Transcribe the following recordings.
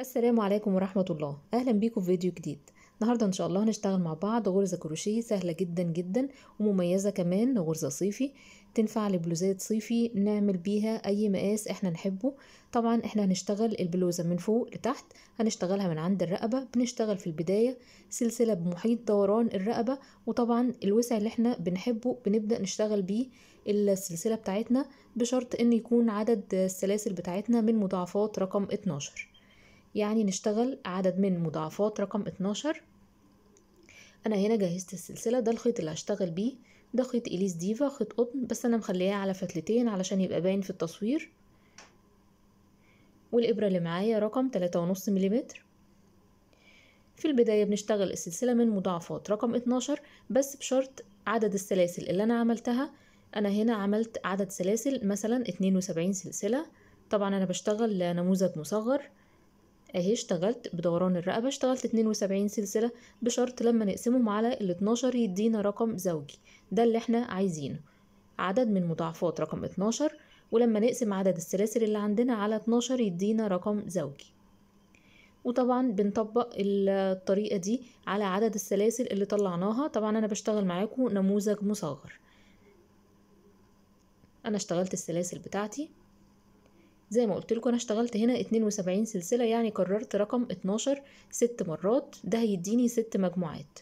السلام عليكم ورحمة الله أهلا بيكم في فيديو جديد النهاردة إن شاء الله هنشتغل مع بعض غرزة كروشيه سهلة جدا جدا ومميزة كمان غرزة صيفي تنفع لبلوزات صيفي نعمل بيها أي مقاس إحنا نحبه طبعا إحنا هنشتغل البلوزة من فوق لتحت هنشتغلها من عند الرقبة بنشتغل في البداية سلسلة بمحيط دوران الرقبة وطبعا الوسع اللي إحنا بنحبه بنبدأ نشتغل بيه السلسلة بتاعتنا بشرط إن يكون عدد السلاسل بتاعتنا من مضاعفات رقم 12 يعني نشتغل عدد من مضاعفات رقم 12 انا هنا جهزت السلسله ده الخيط اللي هشتغل بيه ده خيط اليس ديفا خيط قطن بس انا مخلياه على فتلتين علشان يبقى باين في التصوير والابره اللي معايا رقم 3.5 ملم في البدايه بنشتغل السلسله من مضاعفات رقم 12 بس بشرط عدد السلاسل اللي انا عملتها انا هنا عملت عدد سلاسل مثلا 72 سلسله طبعا انا بشتغل نموذج مصغر اهي اشتغلت بدوران الرقبة اشتغلت 72 سلسلة بشرط لما نقسمهم على ال 12 يدينا رقم زوجي ده اللي احنا عايزينه عدد من مضاعفات رقم 12 ولما نقسم عدد السلاسل اللي عندنا على 12 يدينا رقم زوجي وطبعا بنطبق الطريقة دي على عدد السلاسل اللي طلعناها طبعا انا بشتغل معاكم نموذج مصغر انا اشتغلت السلاسل بتاعتي زي ما قلت لكم انا اشتغلت هنا 72 سلسله يعني كررت رقم 12 ست مرات ده هيديني ست مجموعات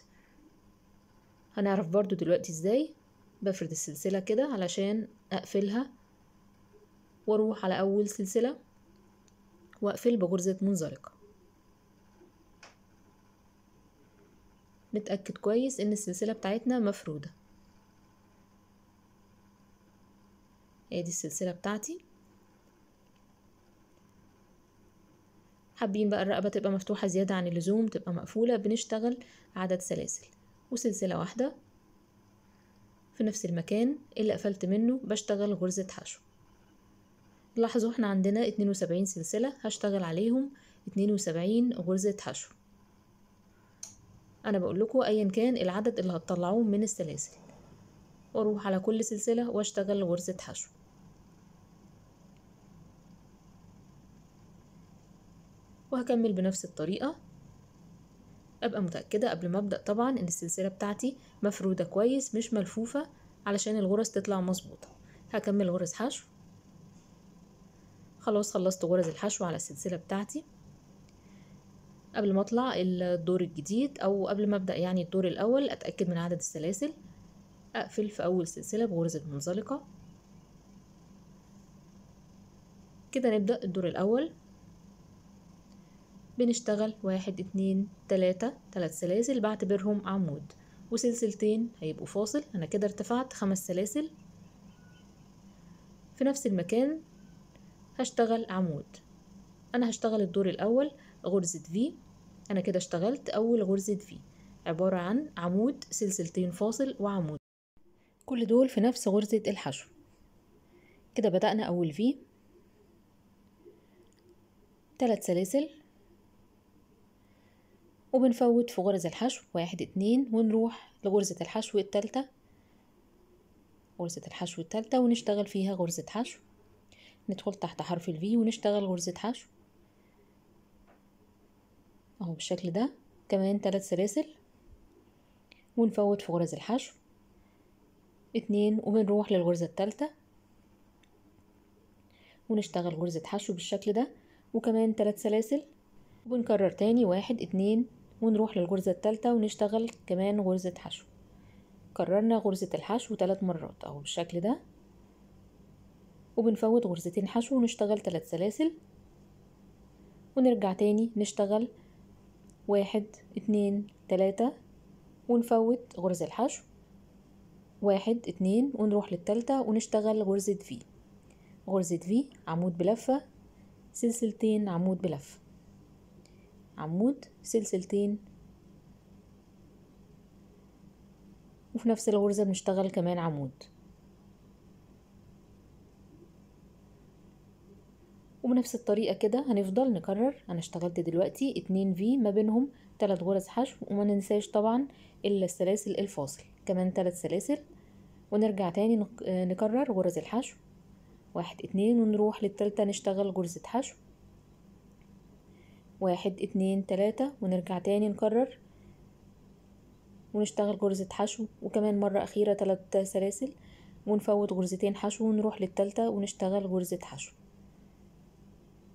هنعرف برضو دلوقتي ازاي بفرد السلسله كده علشان اقفلها واروح على اول سلسله واقفل بغرزه منزلقه نتاكد كويس ان السلسله بتاعتنا مفروده ادي السلسله بتاعتي حابين بقى الرقبة تبقى مفتوحة زيادة عن اللزوم تبقى مقفولة بنشتغل عدد سلاسل وسلسلة واحدة في نفس المكان إيه اللي قفلت منه بشتغل غرزة حشو لاحظوا احنا عندنا 72 سلسلة هشتغل عليهم 72 غرزة حشو انا بقول لكم ايا كان العدد اللي هتطلعوه من السلاسل واروح على كل سلسلة واشتغل غرزة حشو وهكمل بنفس الطريقة أبقى متأكدة قبل ما أبدأ طبعا إن السلسلة بتاعتي مفرودة كويس مش ملفوفة علشان الغرز تطلع مظبوطة هكمل غرز حشو خلاص خلصت غرز الحشو على السلسلة بتاعتي قبل ما اطلع الدور الجديد او قبل ما ابدا يعني الدور الاول اتاكد من عدد السلاسل اقفل في اول سلسله بغرزه منزلقه كده نبدا الدور الاول بنشتغل واحد اتنين تلاتة تلات سلاسل بعتبرهم عمود وسلسلتين هيبقوا فاصل أنا كده ارتفعت خمس سلاسل في نفس المكان هشتغل عمود أنا هشتغل الدور الأول غرزة في أنا كده اشتغلت أول غرزة في عبارة عن عمود سلسلتين فاصل وعمود كل دول في نفس غرزة الحشو كده بدأنا أول في تلات سلاسل وبنفوت في غرز الحشو واحد اتنين ونروح لغرزة الحشو التالتة غرزة الحشو التالتة ونشتغل فيها غرزة حشو ندخل تحت حرف ال الفي ونشتغل غرزة حشو اهو بالشكل ده كمان تلات سلاسل ونفوت في غرز الحشو اتنين وبنروح للغرزة التالتة ونشتغل غرزة حشو بالشكل ده وكمان تلات سلاسل وبنكرر تاني واحد اتنين ونروح للغرزة التالتة ونشتغل كمان غرزة حشو كررنا غرزة الحشو ثلاث مرات اهو بالشكل ده وبنفوت غرزتين حشو ونشتغل ثلاث سلاسل ونرجع تاني نشتغل واحد اتنين تلاتة ونفوت غرزة الحشو واحد اتنين ونروح للتالتة ونشتغل غرزة في غرزة في عمود بلفة سلسلتين عمود بلفة عمود سلسلتين وفي نفس الغرزة بنشتغل كمان عمود وبنفس الطريقة كده هنفضل نكرر أنا اشتغلت دلوقتي اتنين في ما بينهم تلات غرز حشو وما ننساش طبعا إلا السلاسل الفاصل كمان تلات سلاسل ونرجع تاني نكرر غرز الحشو واحد اتنين ونروح للتالتة نشتغل غرزة حشو واحد اتنين تلاتة ونرجع تاني نكرر ونشتغل غرزة حشو وكمان مرة أخيرة تلات سلاسل ونفوت غرزتين حشو ونروح للتالتة ونشتغل غرزة حشو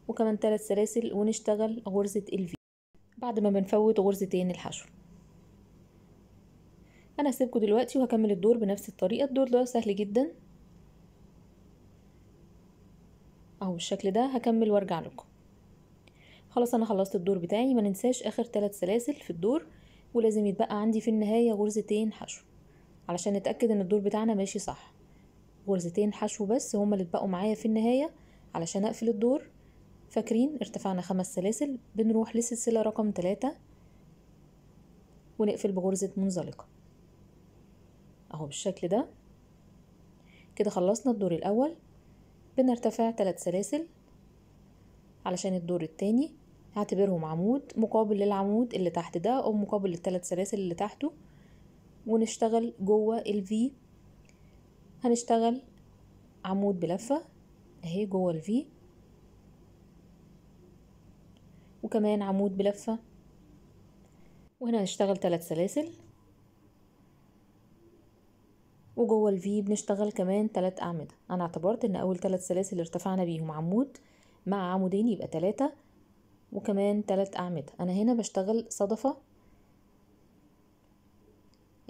وكمان تلات سلاسل ونشتغل غرزة الفي بعد ما بنفوت غرزتين الحشو انا هسيبكوا دلوقتي وهكمل الدور بنفس الطريقة الدور ده سهل جدا اهو الشكل ده هكمل وارجع لكم خلاص انا خلصت الدور بتاعي ما ننساش اخر ثلاث سلاسل في الدور ولازم يتبقى عندي في النهايه غرزتين حشو علشان نتاكد ان الدور بتاعنا ماشي صح غرزتين حشو بس هما اللي اتبقوا معايا في النهايه علشان اقفل الدور فاكرين ارتفعنا خمس سلاسل بنروح للسلسله رقم ثلاثة ونقفل بغرزه منزلقه اهو بالشكل ده كده خلصنا الدور الاول بنرتفع ثلاث سلاسل علشان الدور التاني هعتبرهم عمود مقابل للعمود اللي تحت ده او مقابل للثلاث سلاسل اللي تحته ونشتغل جوه ال V هنشتغل عمود بلفة اهي جوه ال V وكمان عمود بلفة وهنا هنشتغل ثلاث سلاسل وجوه ال V بنشتغل كمان ثلاث أعمدة أنا اعتبرت إن أول ثلاث سلاسل ارتفعنا بيهم عمود مع عمودين يبقى ثلاثة وكمان تلات أعمدة أنا هنا بشتغل صدفة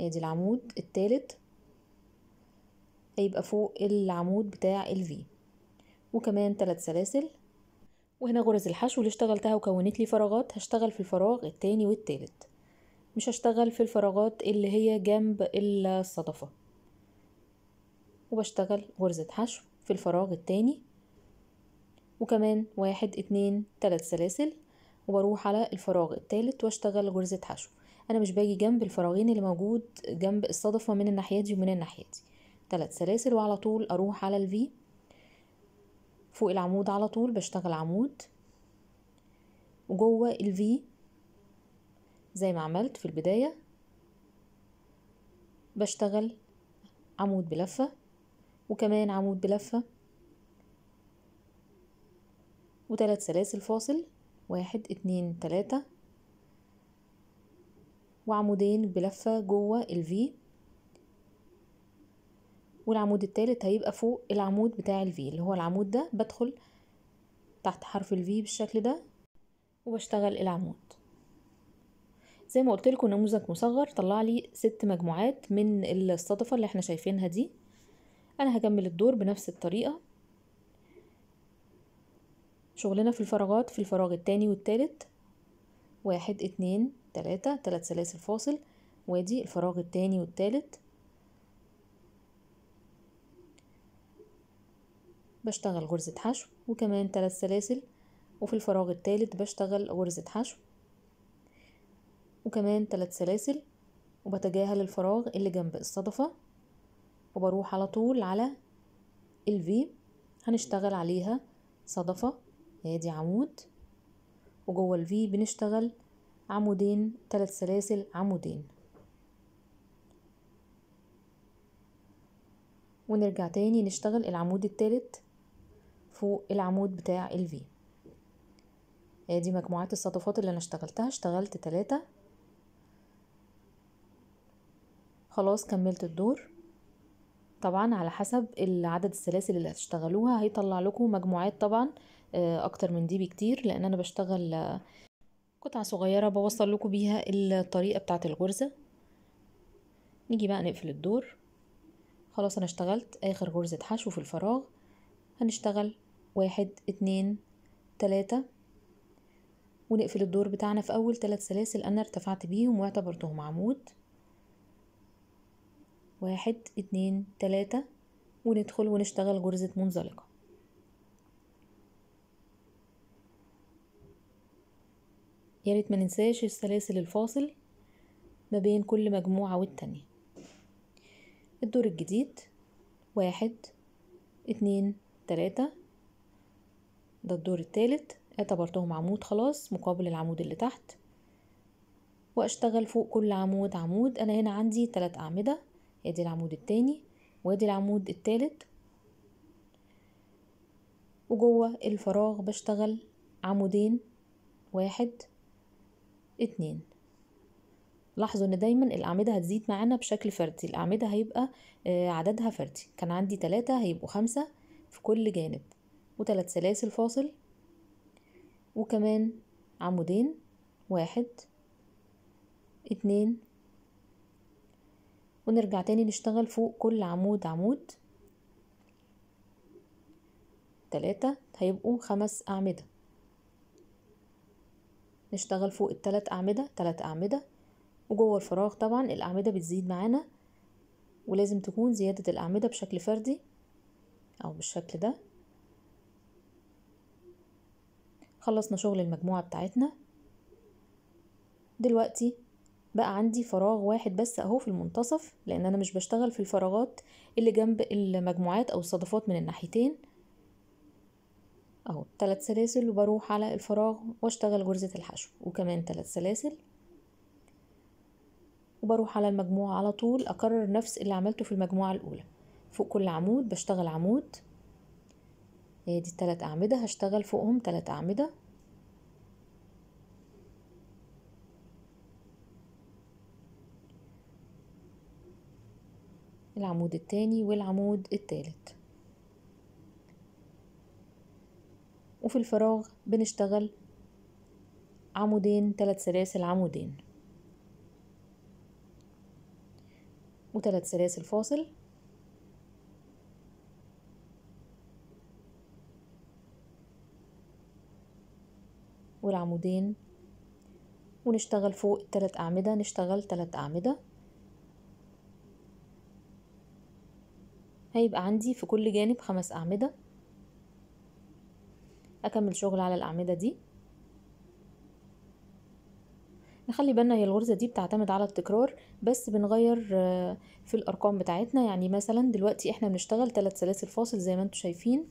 ادي العمود التالت هيبقى فوق العمود بتاع ال V وكمان تلات سلاسل وهنا غرز الحشو اللي اشتغلتها وكونت لي فراغات هشتغل في الفراغ التاني والتالت مش هشتغل في الفراغات اللي هي جنب الصدفة وبشتغل غرزة حشو في الفراغ التاني وكمان واحد اتنين تلات سلاسل وبروح على الفراغ التالت واشتغل غرزة حشو انا مش باجي جنب الفراغين اللي موجود جنب الصدفة من الناحية دي ومن الناحية دي تلات سلاسل وعلى طول اروح على الفي فوق العمود على طول بشتغل عمود وجوه الفي زي ما عملت في البداية بشتغل عمود بلفة وكمان عمود بلفة وثلاث سلاسل فاصل واحد اتنين تلاتة وعمودين بلفة جوه الفي والعمود التالت هيبقى فوق العمود بتاع الفي اللي هو العمود ده بدخل تحت حرف الفي بالشكل ده وبشتغل العمود زي ما قلت لكم نموذج مصغر طلع لي ست مجموعات من الصدفة اللي احنا شايفينها دي انا هكمل الدور بنفس الطريقة شغلنا في الفراغات في الفراغ التاني والتالت واحد اتنين تلاتة تلات سلاسل فاصل وادي الفراغ التاني والتالت بشتغل غرزة حشو وكمان تلات سلاسل وفي الفراغ التالت بشتغل غرزة حشو وكمان تلات سلاسل وبتجاهل الفراغ اللي جنب الصدفة وبروح على طول على الفي هنشتغل عليها صدفة ادي عمود وجوه الفي بنشتغل عمودين ثلاث سلاسل عمودين ونرجع تاني نشتغل العمود التالت فوق العمود بتاع الفي ادي مجموعات الصدفات اللي انا اشتغلتها اشتغلت تلاتة خلاص كملت الدور طبعا على حسب العدد السلاسل اللي هتشتغلوها هيطلع لكم مجموعات طبعا آه، اكتر من دي بكتير لان انا بشتغل آه، قطعة صغيرة بوصل لكم بيها الطريقة بتاعة الغرزة نيجي بقى نقفل الدور خلاص انا اشتغلت اخر غرزة حشو في الفراغ هنشتغل واحد اتنين تلاتة ونقفل الدور بتاعنا في اول تلات سلاسل انا ارتفعت بيهم واعتبرتهم عمود واحد اتنين تلاتة وندخل ونشتغل غرزة منزلقة يا ريت ما ننساش السلاسل الفاصل ما بين كل مجموعة والتانية الدور الجديد واحد اتنين تلاتة ده الدور التالت اعتبرتهم عمود خلاص مقابل العمود اللي تحت واشتغل فوق كل عمود عمود انا هنا عندي تلات اعمدة ادي العمود التاني وادي العمود التالت وجوه الفراغ بشتغل عمودين واحد اتنين لاحظوا ان دايما الاعمدة هتزيد معانا بشكل فردي الاعمدة هيبقى آه، عددها فردي كان عندي تلاتة هيبقوا خمسة في كل جانب وتلات سلاسل فاصل وكمان عمودين واحد اتنين ونرجع تاني نشتغل فوق كل عمود عمود تلاتة هيبقوا خمس أعمدة نشتغل فوق التلات أعمدة تلات أعمدة وجوه الفراغ طبعا الأعمدة بتزيد معانا ولازم تكون زيادة الأعمدة بشكل فردي أو بالشكل ده خلصنا شغل المجموعة بتاعتنا دلوقتي بقى عندي فراغ واحد بس اهو في المنتصف لان انا مش بشتغل في الفراغات اللي جنب المجموعات او الصدفات من الناحيتين اهو ثلاث سلاسل وبروح على الفراغ واشتغل غرزة الحشو وكمان ثلاث سلاسل وبروح على المجموعة على طول اكرر نفس اللي عملته في المجموعة الاولى فوق كل عمود بشتغل عمود هي دي التلات اعمدة هشتغل فوقهم تلات اعمدة العمود التاني والعمود التالت وفي الفراغ بنشتغل عمودين ثلاث سلاسل عمودين وثلاث سلاسل فاصل والعمودين ونشتغل فوق الثلاث أعمدة نشتغل تلات أعمدة هيبقى عندي في كل جانب خمس أعمدة اكمل شغل على الاعمدة دي نخلي بالنا هي الغرزة دي بتعتمد على التكرار بس بنغير آه، في الارقام بتاعتنا يعني مثلا دلوقتي احنا بنشتغل ثلاث سلاسل فاصل زي ما انتم شايفين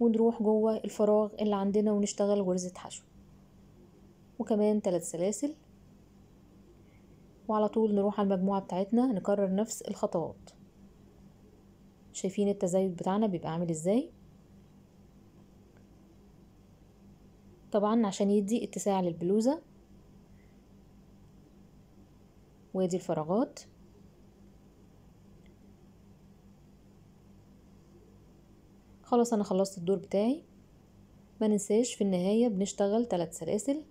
ونروح جوه الفراغ اللي عندنا ونشتغل غرزة حشو وكمان ثلاث سلاسل وعلى طول نروح على المجموعة بتاعتنا نكرر نفس الخطوات شايفين التزايد بتاعنا بيبقى عامل ازاي طبعا عشان يدي اتساع للبلوزة وادي الفراغات خلاص انا خلصت الدور بتاعي ما ننساش في النهاية بنشتغل ثلاث سلاسل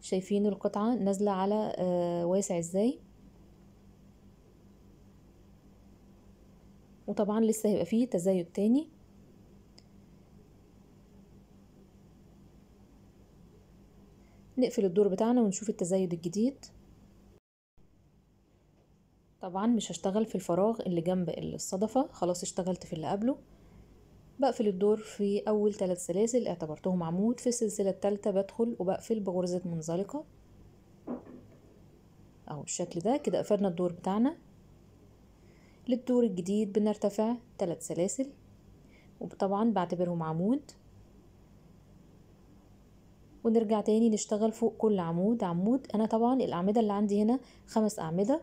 شايفين القطعة نازلة على آه، واسع ازاي وطبعا لسه هيبقى فيه تزايد تاني نقفل الدور بتاعنا ونشوف التزايد الجديد طبعا مش هشتغل في الفراغ اللي جنب الصدفة خلاص اشتغلت في اللي قبله بقفل الدور في أول ثلاث سلاسل اعتبرتهم عمود في السلسلة الثالثة بدخل وبقفل بغرزة منزلقة أهو بالشكل ده كده قفلنا الدور بتاعنا للدور الجديد بنرتفع ثلاث سلاسل وطبعا بعتبرهم عمود ونرجع تاني نشتغل فوق كل عمود عمود انا طبعا الاعمده اللي عندي هنا خمس اعمده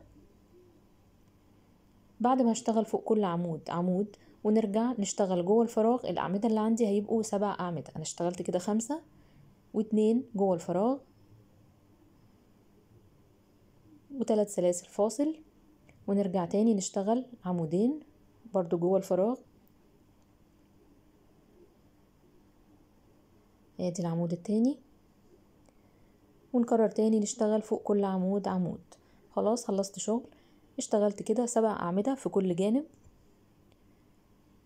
بعد ما هشتغل فوق كل عمود عمود ونرجع نشتغل جوه الفراغ الاعمده اللي عندي هيبقوا سبع اعمده انا اشتغلت كده خمسه واتنين جوه الفراغ وثلاث سلاسل فاصل ونرجع تاني نشتغل عمودين برضو جوه الفراغ ادي العمود التاني ونكرر تاني نشتغل فوق كل عمود عمود خلاص خلصت شغل اشتغلت كده سبع أعمدة في كل جانب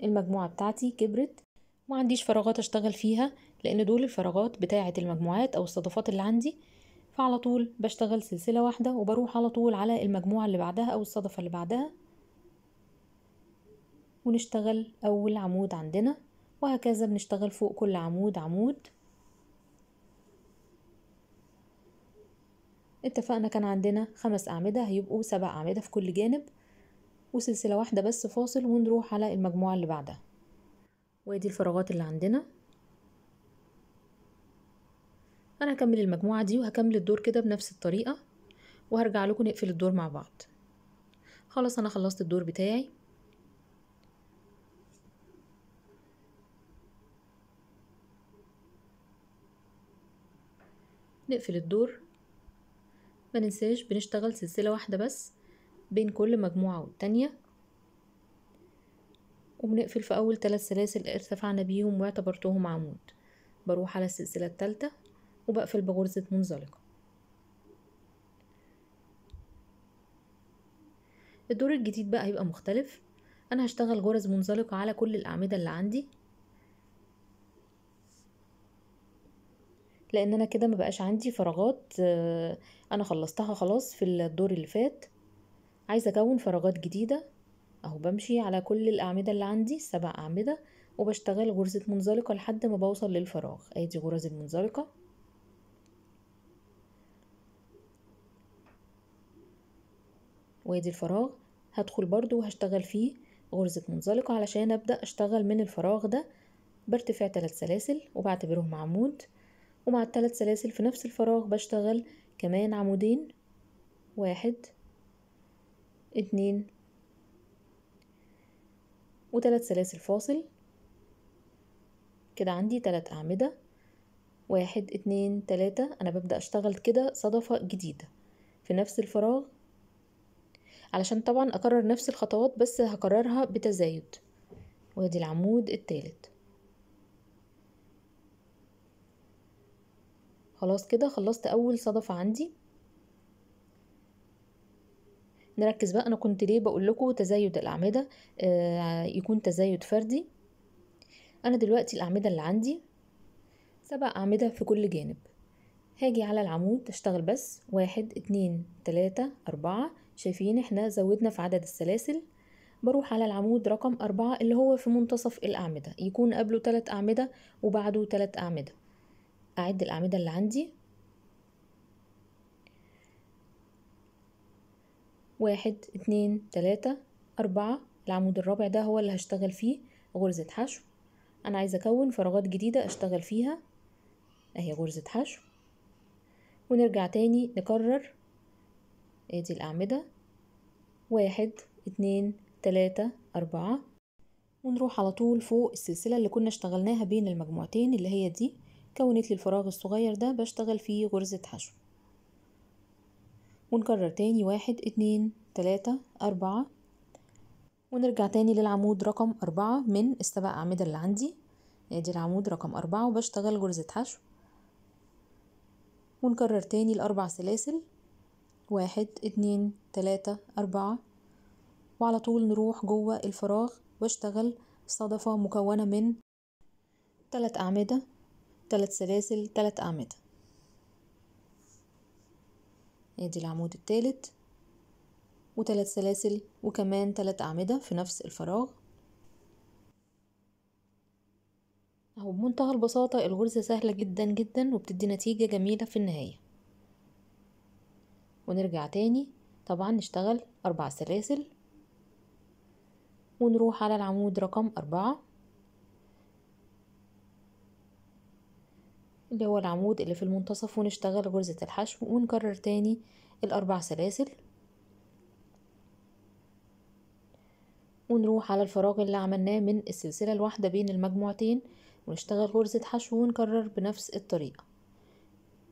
المجموعة بتاعتي كبرت عنديش فراغات اشتغل فيها لان دول الفراغات بتاعة المجموعات او الصدفات اللي عندي فعلى طول بشتغل سلسلة واحدة وبروح على طول على المجموعة اللي بعدها أو الصدفة اللي بعدها ونشتغل أول عمود عندنا وهكذا بنشتغل فوق كل عمود عمود اتفقنا كان عندنا خمس أعمدة هيبقوا سبع أعمدة في كل جانب وسلسلة واحدة بس فاصل ونروح على المجموعة اللي بعدها وادي الفراغات اللي عندنا انا هكمل المجموعة دي وهكمل الدور كده بنفس الطريقة وهرجع لكم نقفل الدور مع بعض خلاص انا خلصت الدور بتاعي نقفل الدور ما ننساش بنشتغل سلسلة واحدة بس بين كل مجموعة والتانية وبنقفل في أول ثلاث سلاسل ارتفعنا بيهم واعتبرتهم عمود بروح على السلسلة التالتة وبقفل بغرزة منزلقة الدور الجديد بقى هيبقى مختلف انا هشتغل غرز منزلقة على كل الاعمدة اللي عندي لان انا كده مبقاش عندي فراغات آه، انا خلصتها خلاص في الدور اللي فات عايزة اكون فراغات جديدة اهو بمشي على كل الاعمدة اللي عندي السبع اعمدة وبشتغل غرزة منزلقة لحد ما بوصل للفراغ ادي غرز المنزلقة وادي الفراغ هدخل برضو وهشتغل فيه غرزة منزلقة علشان أبدأ أشتغل من الفراغ ده برتفع تلات سلاسل وبعتبرهم عمود ومع التلات سلاسل في نفس الفراغ بشتغل كمان عمودين واحد اتنين وتلات سلاسل فاصل كده عندي تلات أعمدة واحد اتنين تلاتة أنا ببدأ أشتغل كده صدفة جديدة في نفس الفراغ علشان طبعا اكرر نفس الخطوات بس هكررها بتزايد وادي العمود الثالث خلاص كده خلصت اول صدفة عندي نركز بقى انا كنت ليه بقول لكم تزايد الاعمدة آه يكون تزايد فردي انا دلوقتي الاعمدة اللي عندي سبع اعمدة في كل جانب هاجي على العمود اشتغل بس واحد اتنين تلاتة اربعة شايفين احنا زودنا في عدد السلاسل بروح على العمود رقم أربعة اللي هو في منتصف الأعمدة يكون قبله تلات أعمدة وبعده تلات أعمدة أعد الأعمدة اللي عندي واحد اتنين تلاتة أربعة العمود الرابع ده هو اللي هشتغل فيه غرزة حشو أنا عايزة أكون فراغات جديدة أشتغل فيها أهي غرزة حشو ونرجع تاني نكرر ادي الأعمدة واحد اتنين تلاتة أربعة ونروح على طول فوق السلسلة اللي كنا اشتغلناها بين المجموعتين اللي هي دي كونت لي الفراغ الصغير ده بشتغل فيه غرزة حشو ونكرر تاني واحد اتنين تلاتة أربعة ونرجع تاني للعمود رقم أربعة من السبع أعمدة اللي عندي ادي العمود رقم أربعة وبشتغل غرزة حشو ونكرر تاني الأربع سلاسل واحد اتنين تلاتة أربعة وعلى طول نروح جوه الفراغ واشتغل صدفة مكونة من تلات أعمدة تلات سلاسل تلات أعمدة ادي العمود التالت وتلات سلاسل وكمان تلات أعمدة في نفس الفراغ اهو بمنتهى البساطة الغرزة سهلة جدا جدا وبتدي نتيجة جميلة في النهاية ونرجع تاني طبعا نشتغل أربع سلاسل ونروح على العمود رقم أربعة اللي هو العمود اللي في المنتصف ونشتغل غرزة الحشو ونكرر تاني الأربع سلاسل ونروح على الفراغ اللي عملناه من السلسلة الواحدة بين المجموعتين ونشتغل غرزة حشو ونكرر بنفس الطريقة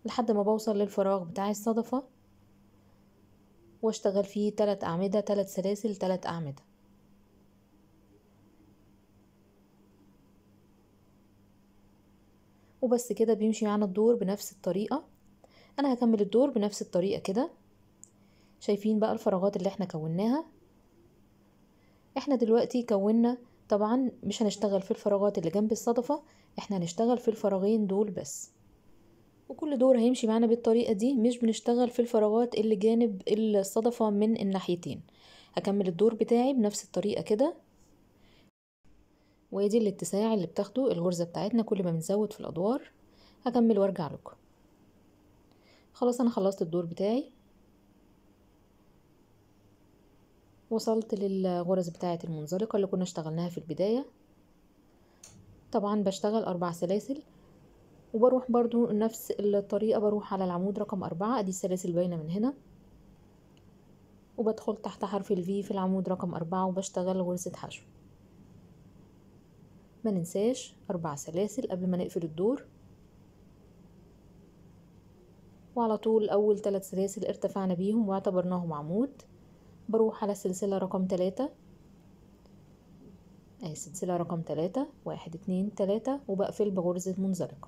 لحد ما بوصل للفراغ بتاع الصدفة واشتغل فيه تلات أعمدة تلات سلاسل تلات أعمدة وبس كده بيمشي معانا الدور بنفس الطريقة أنا هكمل الدور بنفس الطريقة كده شايفين بقى الفراغات اللي احنا كوناها احنا دلوقتي كونا طبعا مش هنشتغل في الفراغات اللي جنب الصدفة احنا هنشتغل في الفراغين دول بس وكل دور هيمشي معانا بالطريقة دي مش بنشتغل في الفراغات اللي جانب الصدفة من الناحيتين هكمل الدور بتاعي بنفس الطريقة كده وادي الاتساع اللي بتاخده الغرزة بتاعتنا كل ما بنزود في الأدوار هكمل وارجع لكم خلاص أنا خلصت الدور بتاعي وصلت للغرز بتاعة المنزلقة اللي كنا اشتغلناها في البداية طبعا بشتغل أربع سلاسل وبروح برضو نفس الطريقة بروح على العمود رقم أربعة أدي السلاسل باينة من هنا وبدخل تحت حرف V في العمود رقم أربعة وبشتغل غرزة حشو ما ننساش أربع سلاسل قبل ما نقفل الدور وعلى طول أول ثلاث سلاسل ارتفعنا بيهم واعتبرناهم عمود بروح على السلسلة رقم تلاتة أي آه، السلسلة رقم تلاتة واحد اتنين تلاتة وبقفل بغرزة منزلقة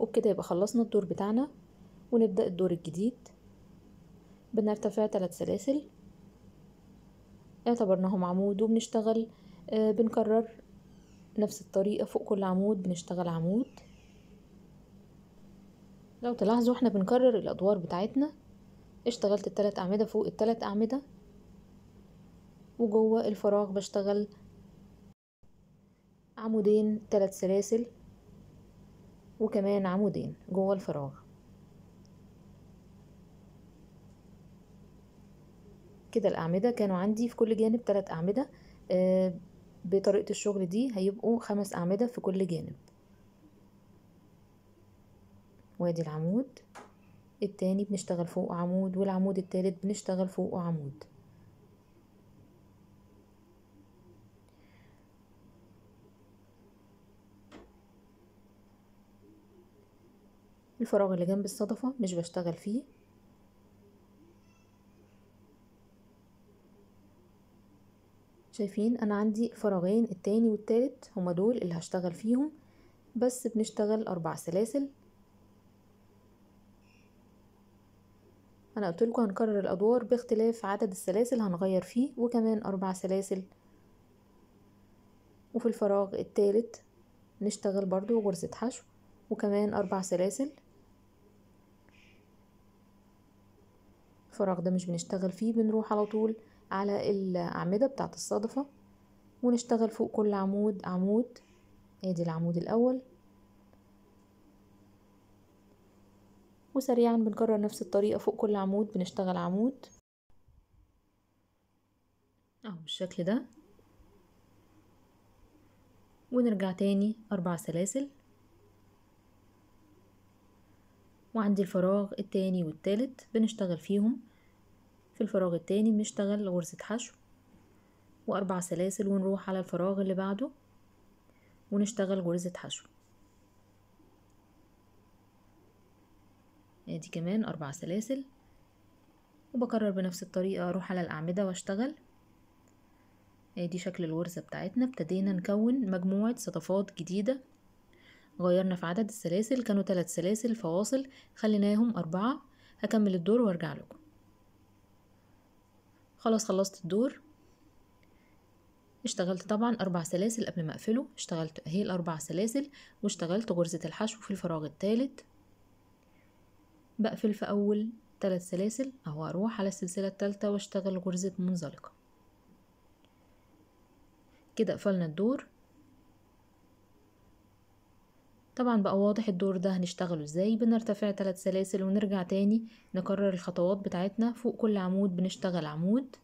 وبكده يبقى خلصنا الدور بتاعنا ونبدأ الدور الجديد بنرتفع ثلاث سلاسل اعتبرناهم عمود وبنشتغل آه بنكرر نفس الطريقة فوق كل عمود بنشتغل عمود لو تلاحظوا احنا بنكرر الأدوار بتاعتنا اشتغلت الثلاث أعمدة فوق الثلاث أعمدة وجوه الفراغ بشتغل عمودين ثلاث سلاسل وكمان عمودين جوه الفراغ كده الأعمدة كانوا عندي في كل جانب تلات أعمدة آه، بطريقة الشغل دي هيبقوا خمس أعمدة في كل جانب وادي العمود التاني بنشتغل فوق عمود والعمود التالت بنشتغل فوق عمود الفراغ اللي جنب الصدفة مش بشتغل فيه شايفين انا عندي فراغين التاني والتالت هما دول اللي هشتغل فيهم بس بنشتغل اربع سلاسل انا قلتلكوا هنكرر الادوار باختلاف عدد السلاسل هنغير فيه وكمان اربع سلاسل وفي الفراغ التالت نشتغل برضو غرزة حشو وكمان أربع سلاسل الفراغ ده مش بنشتغل فيه بنروح على طول على الأعمدة بتاعة الصدفة ونشتغل فوق كل عمود عمود ادي العمود الأول وسريعا بنكرر نفس الطريقة فوق كل عمود بنشتغل عمود اهو بالشكل ده ونرجع تاني أربع سلاسل وعندي الفراغ التاني والتالت بنشتغل فيهم في الفراغ التاني بنشتغل غرزة حشو وأربع سلاسل ونروح على الفراغ اللي بعده ونشتغل غرزة حشو ادي كمان أربع سلاسل وبكرر بنفس الطريقة أروح على الأعمدة وأشتغل ادي شكل الغرزة بتاعتنا ابتدينا نكون مجموعة صدفات جديدة غيرنا في عدد السلاسل كانوا ثلاث سلاسل فواصل خليناهم أربعة هكمل الدور وارجع لكم خلاص خلصت الدور اشتغلت طبعا أربع سلاسل قبل ما أقفله اشتغلت أهي الأربع سلاسل واشتغلت غرزة الحشو في الفراغ الثالث بقفل في أول ثلاث سلاسل أهو أروح على السلسلة الثالثة واشتغل غرزة منزلقة كده قفلنا الدور طبعا بقى واضح الدور ده هنشتغله ازاي بنرتفع ثلاث سلاسل ونرجع تاني نكرر الخطوات بتاعتنا فوق كل عمود بنشتغل عمود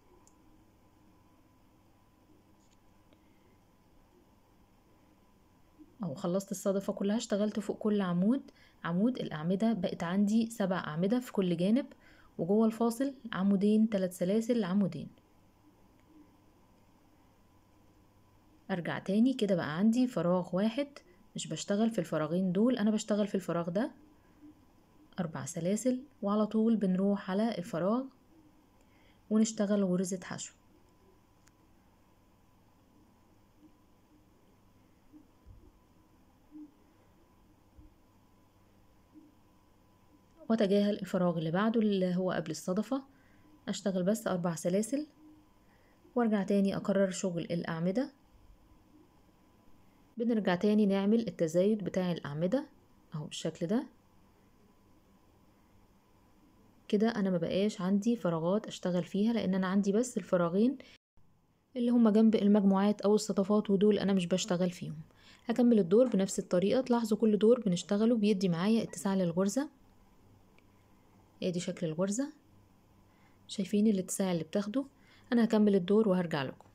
او خلصت الصدفة كلها اشتغلت فوق كل عمود عمود الاعمدة بقت عندي سبع اعمدة في كل جانب وجوه الفاصل عمودين ثلاث سلاسل عمودين ارجع تاني كده بقى عندي فراغ واحد مش بشتغل في الفراغين دول أنا بشتغل في الفراغ ده أربع سلاسل وعلى طول بنروح على الفراغ ونشتغل غرزة حشو وأتجاهل الفراغ اللي بعده اللي هو قبل الصدفة أشتغل بس أربع سلاسل وارجع تاني أكرر شغل الأعمدة بنرجع تاني نعمل التزايد بتاع الأعمدة أهو بالشكل ده كده أنا مبقاش عندي فراغات أشتغل فيها لأن أنا عندي بس الفراغين اللي هما جنب المجموعات أو الصدفات ودول أنا مش بشتغل فيهم هكمل الدور بنفس الطريقة تلاحظوا كل دور بنشتغله بيدي معايا اتساع للغرزة ادي شكل الغرزة شايفين الاتساع اللي بتاخده أنا هكمل الدور وهرجع لكم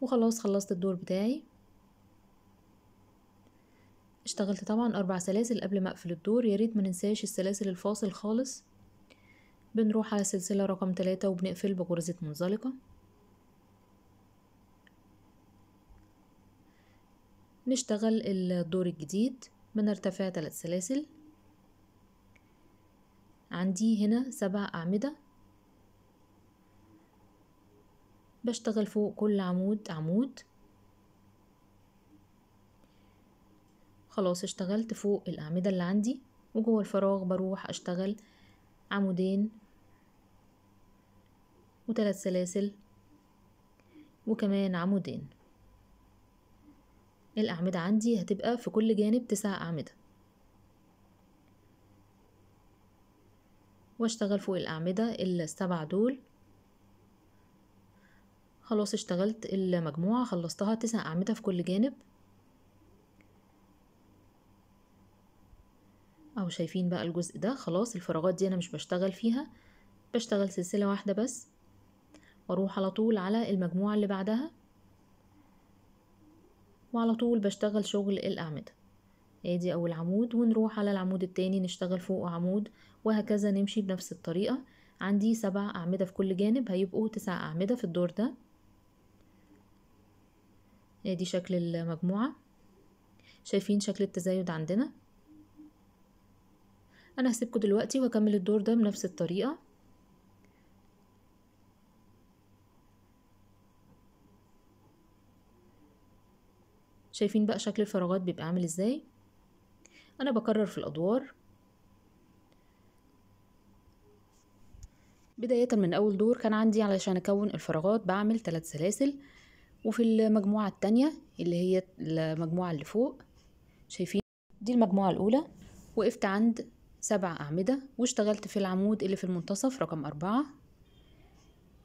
وخلاص خلصت الدور بتاعي اشتغلت طبعا اربع سلاسل قبل ما اقفل الدور يا ريت ما ننساش السلاسل الفاصل خالص بنروح على سلسله رقم ثلاثة وبنقفل بغرزه منزلقه نشتغل الدور الجديد بنرتفع ثلاث سلاسل عندي هنا سبع اعمده بشتغل فوق كل عمود عمود خلاص اشتغلت فوق الأعمدة اللي عندي وجوه الفراغ بروح أشتغل عمودين وثلاث سلاسل وكمان عمودين الأعمدة عندي هتبقى في كل جانب تسع أعمدة واشتغل فوق الأعمدة السبعة دول خلاص اشتغلت المجموعة خلصتها تسع أعمدة في كل جانب أو شايفين بقى الجزء ده خلاص الفراغات دي أنا مش بشتغل فيها بشتغل سلسلة واحدة بس واروح على طول على المجموعة اللي بعدها وعلى طول بشتغل شغل الأعمدة ادي اول عمود ونروح على العمود التاني نشتغل فوق عمود وهكذا نمشي بنفس الطريقة عندي سبع أعمدة في كل جانب هيبقوا تسع أعمدة في الدور ده ادي آه، شكل المجموعة شايفين شكل التزايد عندنا انا هسيبكم دلوقتي وهكمل الدور ده بنفس الطريقة شايفين بقى شكل الفراغات بيبقى عامل ازاي انا بكرر في الادوار بداية من أول دور كان عندي علشان أكون الفراغات بعمل ثلاث سلاسل وفي المجموعة التانية اللي هي المجموعة اللي فوق شايفين دي المجموعة الأولى وقفت عند سبع أعمدة واشتغلت في العمود اللي في المنتصف رقم أربعة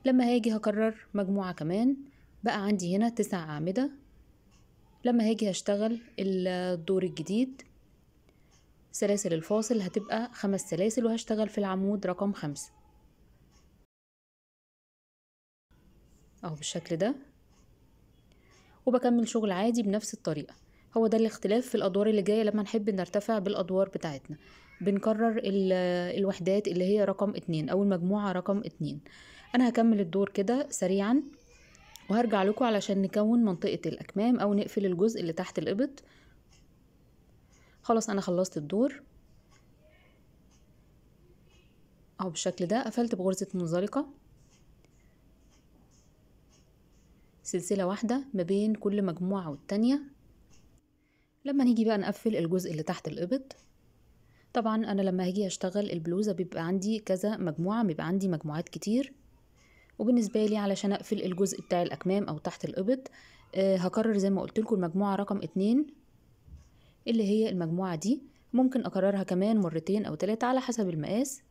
لما هاجي هكرر مجموعة كمان بقى عندي هنا تسع أعمدة لما هاجي هشتغل الدور الجديد سلاسل الفاصل هتبقى خمس سلاسل وهشتغل في العمود رقم خمسة أهو بالشكل ده وبكمل شغل عادي بنفس الطريقة هو ده الاختلاف في الادوار اللي جايه لما نحب نرتفع بالادوار بتاعتنا بنكرر الوحدات اللي هي رقم اتنين او المجموعه رقم اتنين انا هكمل الدور كده سريعا وهرجع لكم علشان نكون منطقه الاكمام او نقفل الجزء اللي تحت الابط خلاص انا خلصت الدور او بالشكل ده قفلت بغرزه منزلقه سلسلة واحدة ما بين كل مجموعة والتانية لما نيجي بقى نقفل الجزء اللي تحت الإبط طبعا أنا لما هاجي أشتغل البلوزة بيبقى عندي كذا مجموعة بيبقى عندي مجموعات كتير وبالنسبة لي علشان أقفل الجزء بتاع الأكمام أو تحت الإبط آه، هكرر زي ما قلت لكم المجموعة رقم اتنين اللي هي المجموعة دي ممكن أكررها كمان مرتين أو تلاتة على حسب المقاس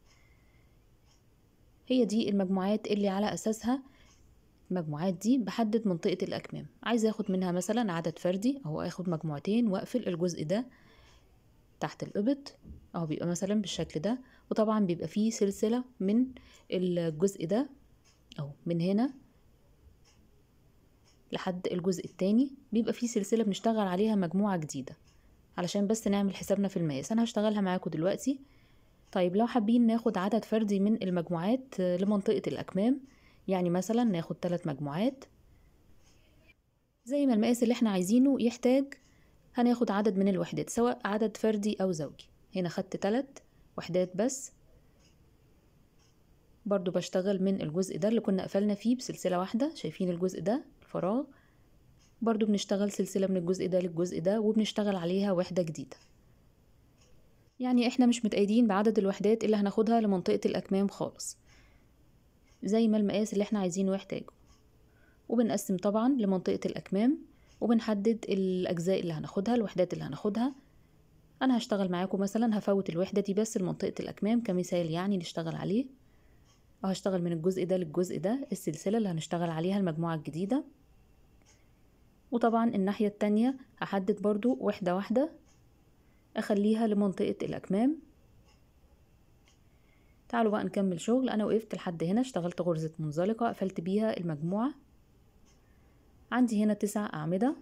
هي دي المجموعات اللي على أساسها المجموعات دي بحدد منطقة الأكمام عايز أخد منها مثلا عدد فردي أهو أخد مجموعتين وأقفل الجزء ده تحت القبط أهو بيبقى مثلا بالشكل ده وطبعا بيبقى فيه سلسلة من الجزء ده أهو من هنا لحد الجزء التاني بيبقى فيه سلسلة بنشتغل عليها مجموعة جديدة علشان بس نعمل حسابنا في المقاس أنا هشتغلها معاكم دلوقتي طيب لو حابين ناخد عدد فردي من المجموعات آه، لمنطقة الأكمام يعني مثلا ناخد ثلاث مجموعات زي ما المقاس اللي احنا عايزينه يحتاج هناخد عدد من الوحدات سواء عدد فردي أو زوجي هنا خدت تلات وحدات بس برضو بشتغل من الجزء ده اللي كنا قفلنا فيه بسلسلة واحدة شايفين الجزء ده الفراغ برضو بنشتغل سلسلة من الجزء ده للجزء ده وبنشتغل عليها وحدة جديدة يعني احنا مش متأيدين بعدد الوحدات اللي هناخدها لمنطقة الأكمام خالص زي ما المقاس اللي احنا عايزينه يحتاجه وبنقسم طبعا لمنطقة الأكمام وبنحدد الأجزاء اللي هناخدها الوحدات اللي هناخدها أنا هشتغل معاكم مثلا هفوت الوحدة دي بس لمنطقة الأكمام كمثال يعني نشتغل عليه وهشتغل من الجزء ده للجزء ده السلسلة اللي هنشتغل عليها المجموعة الجديدة وطبعا الناحية التانية هحدد برضو وحدة واحدة أخليها لمنطقة الأكمام تعالوا بقى نكمل شغل انا وقفت لحد هنا اشتغلت غرزة منزلقة قفلت بيها المجموعة عندي هنا تسع اعمدة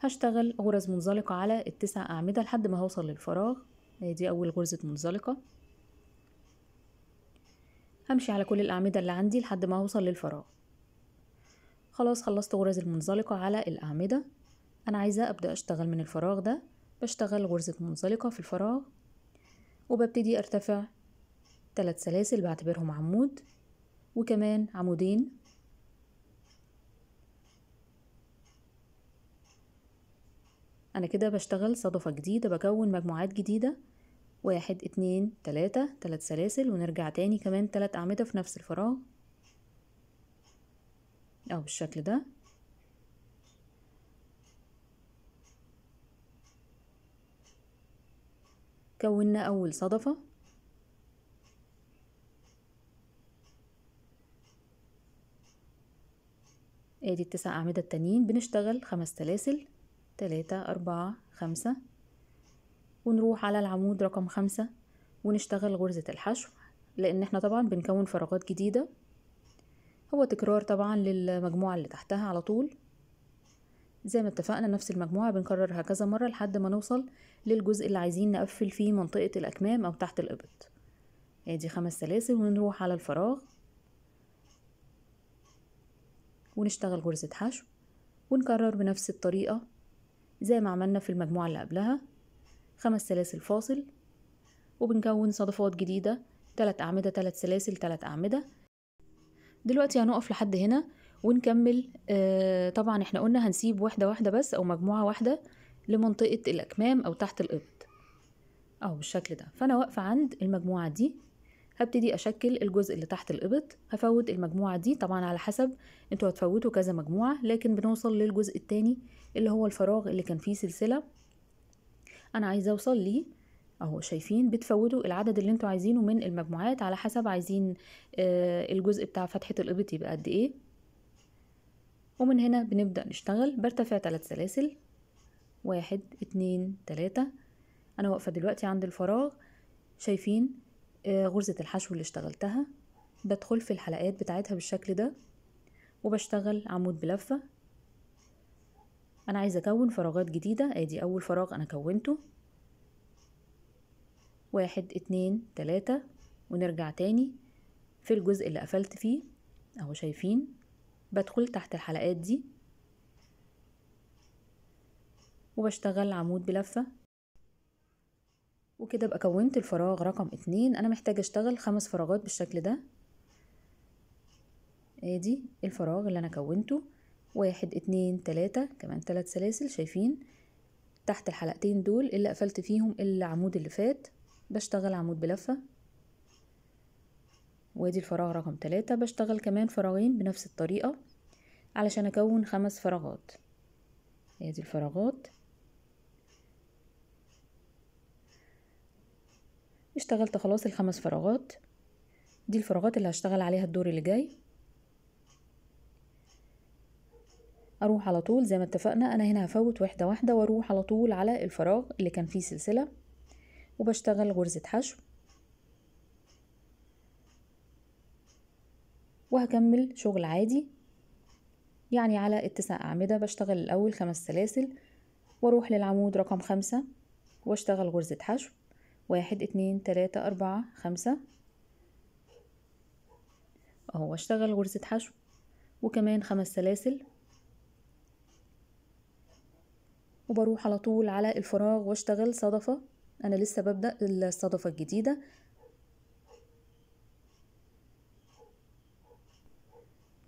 هشتغل غرز منزلقة على التسع اعمدة لحد ما هوصل للفراغ دي اول غرزة منزلقة همشي على كل الاعمدة اللي عندي لحد ما هوصل للفراغ خلاص خلصت غرز المنزلقة على الاعمدة انا عايزة ابدأ اشتغل من الفراغ ده بشتغل غرزة منزلقة في الفراغ وببتدي أرتفع تلات سلاسل بعتبرهم عمود وكمان عمودين أنا كده بشتغل صدفة جديدة بكون مجموعات جديدة واحد اتنين تلاتة تلات سلاسل ونرجع تاني كمان تلات أعمدة في نفس الفراغ أو بالشكل ده كونا أول صدفة ادي التسع أعمدة التانيين بنشتغل خمس سلاسل تلاتة أربعة خمسة ونروح على العمود رقم خمسة ونشتغل غرزة الحشو لأن احنا طبعا بنكون فراغات جديدة هو تكرار طبعا للمجموعة اللي تحتها على طول زي ما اتفقنا نفس المجموعة بنكررها كذا مرة لحد ما نوصل للجزء اللي عايزين نقفل فيه منطقة الأكمام أو تحت الإبط ادي خمس سلاسل ونروح على الفراغ ونشتغل غرزة حشو ونكرر بنفس الطريقة زي ما عملنا في المجموعة اللي قبلها خمس سلاسل فاصل وبنكون صدفات جديدة تلات أعمدة تلات سلاسل تلات أعمدة دلوقتي هنقف لحد هنا ونكمل آه طبعا احنا قلنا هنسيب واحدة واحدة بس أو مجموعة واحدة لمنطقة الأكمام أو تحت الإبط أو بالشكل ده فأنا واقفة عند المجموعة دي هبتدي أشكل الجزء اللي تحت الإبط هفوت المجموعة دي طبعا على حسب انتوا هتفوتوا كذا مجموعة لكن بنوصل للجزء التاني اللي هو الفراغ اللي كان فيه سلسلة أنا عايزة أوصل ليه اهو شايفين بتفوتوا العدد اللي انتوا عايزينه من المجموعات على حسب عايزين آه، الجزء بتاع فتحة الإبط يبقى قد ايه ومن هنا بنبدأ نشتغل برتفع ثلاث سلاسل واحد اتنين تلاتة أنا واقفة دلوقتي عند الفراغ شايفين آه، غرزة الحشو اللي اشتغلتها بدخل في الحلقات بتاعتها بالشكل ده وبشتغل عمود بلفة أنا عايزة أكون فراغات جديدة أدي أول فراغ أنا كونته واحد اتنين تلاتة ونرجع تاني في الجزء اللي قفلت فيه أهو شايفين بدخل تحت الحلقات دي وبشتغل العمود بلفة وكده بقى كونت الفراغ رقم اتنين انا محتاجة اشتغل خمس فراغات بالشكل ده ادي الفراغ اللي انا كونته واحد اتنين تلاتة كمان تلات سلاسل شايفين تحت الحلقتين دول اللي قفلت فيهم العمود اللي فات بشتغل عمود بلفة وادي الفراغ رقم تلاتة بشتغل كمان فراغين بنفس الطريقة علشان اكون خمس فراغات ادي الفراغات اشتغلت خلاص الخمس فراغات دي الفراغات اللي هشتغل عليها الدور اللي جاي اروح على طول زي ما اتفقنا انا هنا هفوت واحده واحده واروح على طول على الفراغ اللي كان فيه سلسله وبشتغل غرزه حشو وهكمل شغل عادي يعني على اتساع أعمدة بشتغل الأول خمس سلاسل واروح للعمود رقم خمسة واشتغل غرزة حشو واحد اتنين تلاتة أربعة خمسة اهو اشتغل غرزة حشو وكمان خمس سلاسل وبروح على طول على الفراغ واشتغل صدفة انا لسه ببدأ الصدفة الجديدة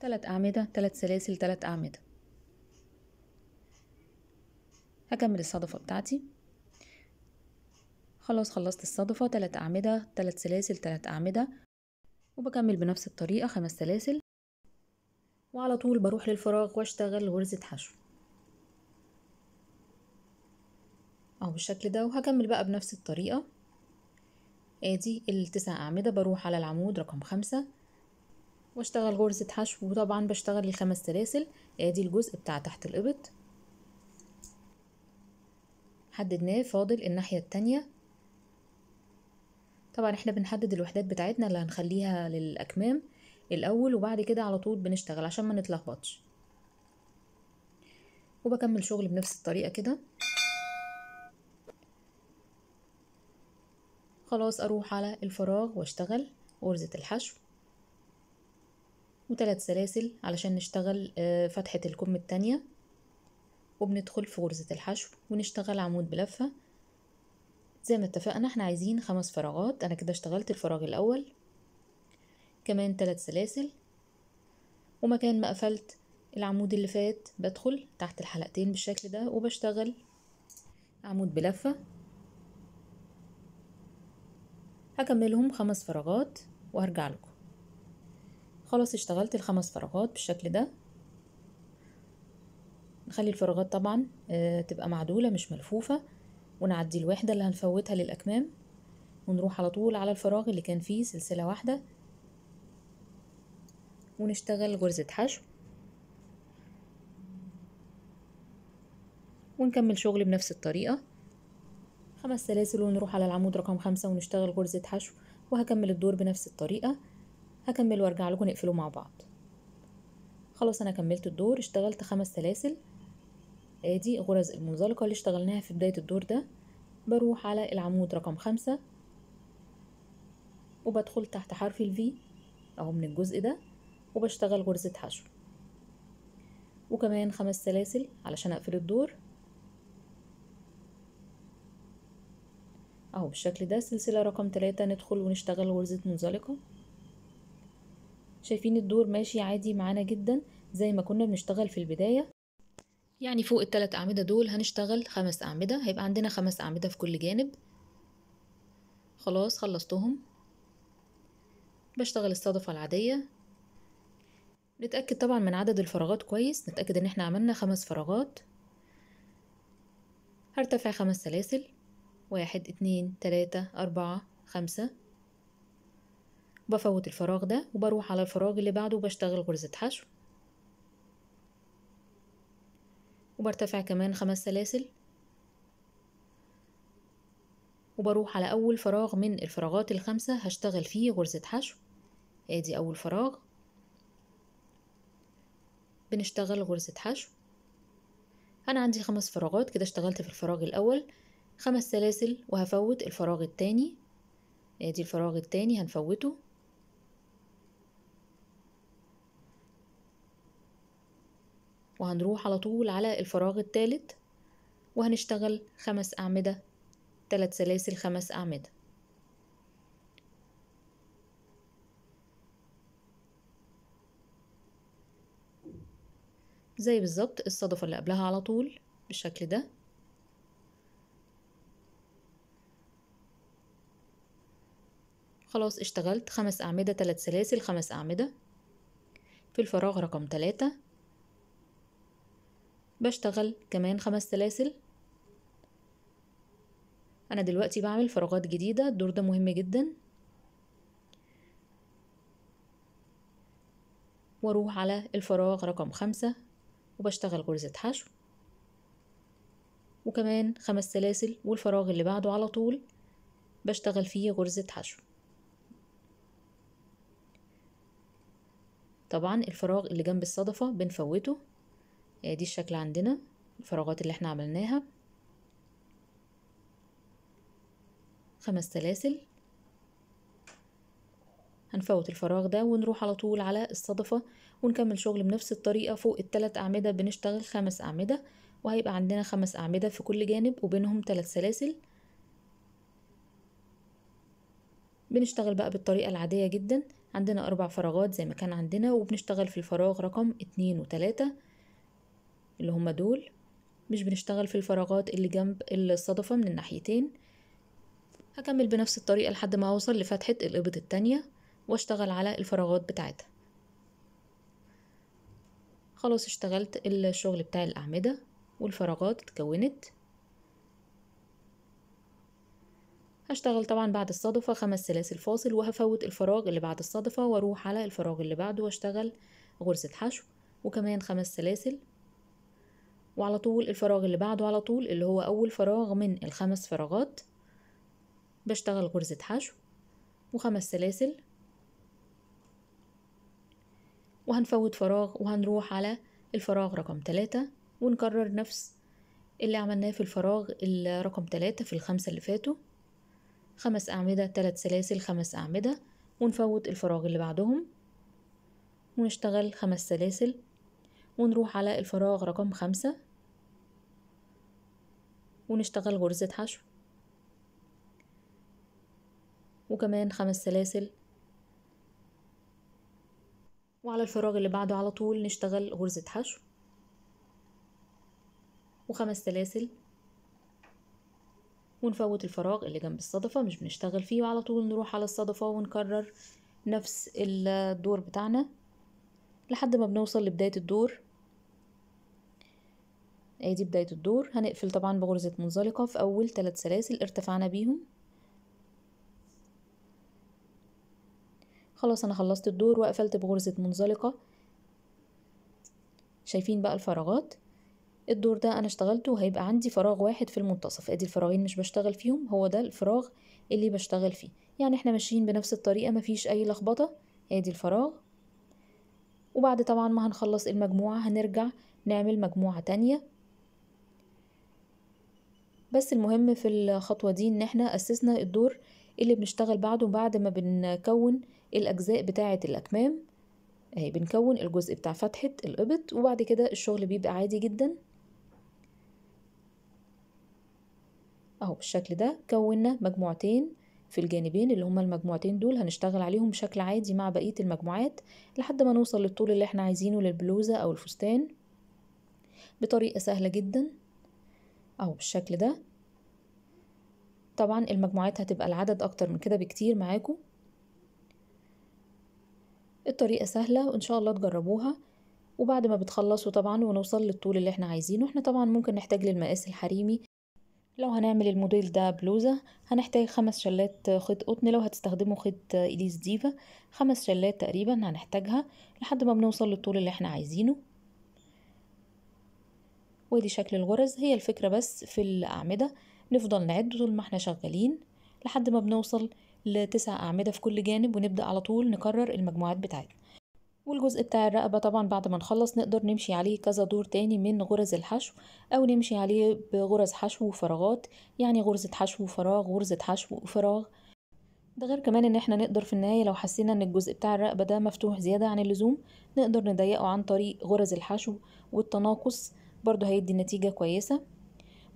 تلات أعمدة تلات سلاسل تلات أعمدة هكمل الصدفة بتاعتي خلاص خلصت الصدفة تلات أعمدة تلات سلاسل تلات أعمدة وبكمل بنفس الطريقة خمس سلاسل وعلى طول بروح للفراغ واشتغل غرزة حشو اهو بالشكل ده وهكمل بقى بنفس الطريقة ادي التسع أعمدة بروح على العمود رقم خمسة واشتغل غرزة حشو وطبعا بشتغل الخمس سلاسل ادي آه، الجزء بتاع تحت القبط حددناه فاضل الناحية التانية طبعا احنا بنحدد الوحدات بتاعتنا اللي هنخليها للأكمام الأول وبعد كده على طول بنشتغل عشان ما نتلخبطش وبكمل شغل بنفس الطريقة كده خلاص أروح على الفراغ واشتغل غرزة الحشو وثلاث سلاسل علشان نشتغل آه، فتحة الكم التانية وبندخل في غرزة الحشو ونشتغل عمود بلفة زي ما اتفقنا احنا عايزين خمس فراغات انا كده اشتغلت الفراغ الاول كمان ثلاث سلاسل ومكان ما قفلت العمود اللي فات بدخل تحت الحلقتين بالشكل ده وبشتغل عمود بلفة هكملهم خمس فراغات وهرجع لكم خلاص اشتغلت الخمس فراغات بالشكل ده نخلي الفراغات طبعا آه، تبقى معدولة مش ملفوفة ونعدي الوحدة اللي هنفوتها للأكمام ونروح على طول على الفراغ اللي كان فيه سلسلة واحدة ونشتغل غرزة حشو ونكمل شغل بنفس الطريقة خمس سلاسل ونروح على العمود رقم خمسة ونشتغل غرزة حشو وهكمل الدور بنفس الطريقة هكمل وارجع لكم نقفله مع بعض خلاص انا كملت الدور اشتغلت خمس سلاسل ادي آه، غرز المنزلقة اللي اشتغلناها في بداية الدور ده بروح على العمود رقم خمسة وبدخل تحت حرف الفي اهو من الجزء ده وبشتغل غرزة حشو وكمان خمس سلاسل علشان اقفل الدور اهو بالشكل ده سلسلة رقم تلاتة ندخل ونشتغل غرزة منزلقة شايفين الدور ماشي عادي معانا جدا زي ما كنا بنشتغل في البداية يعني فوق التلات أعمدة دول هنشتغل خمس أعمدة هيبقى عندنا خمس أعمدة في كل جانب خلاص خلصتهم بشتغل الصدفة العادية نتأكد طبعا من عدد الفراغات كويس نتأكد ان احنا عملنا خمس فراغات هرتفع خمس سلاسل واحد اتنين تلاتة أربعة خمسة بفوت الفراغ ده وبروح على الفراغ اللي بعده وبشتغل غرزة حشو وبرتفع كمان خمس سلاسل وبروح على أول فراغ من الفراغات الخمسة هشتغل فيه غرزة حشو ادي أول فراغ بنشتغل غرزة حشو أنا عندي خمس فراغات كده اشتغلت في الفراغ الأول خمس سلاسل وهفوت الفراغ التاني ادي الفراغ التاني هنفوته وهنروح على طول على الفراغ الثالث وهنشتغل خمس أعمدة ثلاث سلاسل خمس أعمدة زي بالظبط الصدفة اللي قبلها على طول بالشكل ده خلاص اشتغلت خمس أعمدة تلات سلاسل خمس أعمدة في الفراغ رقم تلاتة بشتغل كمان خمس سلاسل انا دلوقتي بعمل فراغات جديدة الدور ده مهم جدا واروح على الفراغ رقم خمسة وبشتغل غرزة حشو وكمان خمس سلاسل والفراغ اللي بعده على طول بشتغل فيه غرزة حشو طبعا الفراغ اللي جنب الصدفة بنفوته آه، دي الشكل عندنا الفراغات اللي احنا عملناها خمس سلاسل هنفوت الفراغ ده ونروح على طول على الصدفة ونكمل شغل بنفس الطريقة فوق التلات أعمدة بنشتغل خمس أعمدة وهيبقى عندنا خمس أعمدة في كل جانب وبينهم تلات سلاسل بنشتغل بقى بالطريقة العادية جدا عندنا أربع فراغات زي ما كان عندنا وبنشتغل في الفراغ رقم اتنين وتلاتة اللي هما دول مش بنشتغل في الفراغات اللي جنب الصدفة من الناحيتين هكمل بنفس الطريقة لحد ما أوصل لفتحة الإبط التانية واشتغل على الفراغات بتاعتها خلاص اشتغلت الشغل بتاع الأعمدة والفراغات اتكونت هشتغل طبعا بعد الصدفة خمس سلاسل فاصل وهفوت الفراغ اللي بعد الصدفة واروح على الفراغ اللي بعده واشتغل غرزة حشو وكمان خمس سلاسل وعلى طول الفراغ اللي بعده على طول اللي هو أول فراغ من الخمس فراغات بشتغل غرزة حشو وخمس سلاسل وهنفوت فراغ وهنروح على الفراغ رقم تلاتة ونكرر نفس اللي عملناه في الفراغ رقم تلاتة في الخمسة اللي فاتوا خمس أعمدة تلات سلاسل خمس أعمدة ونفوت الفراغ اللي بعدهم ونشتغل خمس سلاسل ونروح على الفراغ رقم خمسة ونشتغل غرزة حشو وكمان خمس سلاسل وعلى الفراغ اللي بعده على طول نشتغل غرزة حشو وخمس سلاسل ونفوت الفراغ اللي جنب الصدفة مش بنشتغل فيه وعلى طول نروح على الصدفة ونكرر نفس الدور بتاعنا لحد ما بنوصل لبداية الدور ادي آه، بداية الدور هنقفل طبعا بغرزة منزلقة في اول ثلاث سلاسل ارتفعنا بيهم خلاص انا خلصت الدور وقفلت بغرزة منزلقة شايفين بقى الفراغات الدور ده انا اشتغلته وهيبقى عندي فراغ واحد في المنتصف ادي الفراغين مش بشتغل فيهم هو ده الفراغ اللي بشتغل فيه يعني احنا ماشيين بنفس الطريقة مفيش اي لخبطة ادي الفراغ وبعد طبعا ما هنخلص المجموعة هنرجع نعمل مجموعة تانية بس المهم في الخطوة دي ان احنا اسسنا الدور اللي بنشتغل بعده بعد ما بنكون الاجزاء بتاعة الاكمام اهي بنكون الجزء بتاع فتحة القبط وبعد كده الشغل بيبقى عادي جدا اهو بالشكل ده كونا مجموعتين في الجانبين اللي هما المجموعتين دول هنشتغل عليهم بشكل عادي مع بقية المجموعات لحد ما نوصل للطول اللي احنا عايزينه للبلوزة او الفستان بطريقة سهلة جداً أو بالشكل ده طبعا المجموعات هتبقى العدد أكتر من كده بكتير معاكم الطريقة سهلة وإن شاء الله تجربوها وبعد ما بتخلصوا طبعا ونوصل للطول اللي احنا عايزينه احنا طبعا ممكن نحتاج للمقاس الحريمي لو هنعمل الموديل ده بلوزة هنحتاج خمس شلات خيط قطن لو هتستخدموا خيط إليس ديفا خمس شلات تقريبا هنحتاجها لحد ما بنوصل للطول اللي احنا عايزينه وادي شكل الغرز هي الفكرة بس في الأعمدة نفضل نعد طول ما احنا شغالين لحد ما بنوصل لتسع أعمدة في كل جانب ونبدأ على طول نكرر المجموعات بتاعتنا والجزء بتاع الرقبة طبعا بعد ما نخلص نقدر نمشي عليه كذا دور تاني من غرز الحشو أو نمشي عليه بغرز حشو وفراغات يعني غرزة حشو وفراغ غرزة حشو وفراغ ده غير كمان ان احنا نقدر في النهاية لو حسينا ان الجزء بتاع الرقبة ده مفتوح زيادة عن اللزوم نقدر نضيقه عن طريق غرز الحشو والتناقص برضو هيدي نتيجة كويسة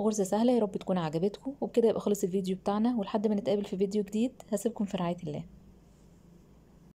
غرزة سهلة يارب تكون عجبتكم وبكده يبقى خلص الفيديو بتاعنا ولحد ما نتقابل في فيديو جديد هسيبكم في رعاية الله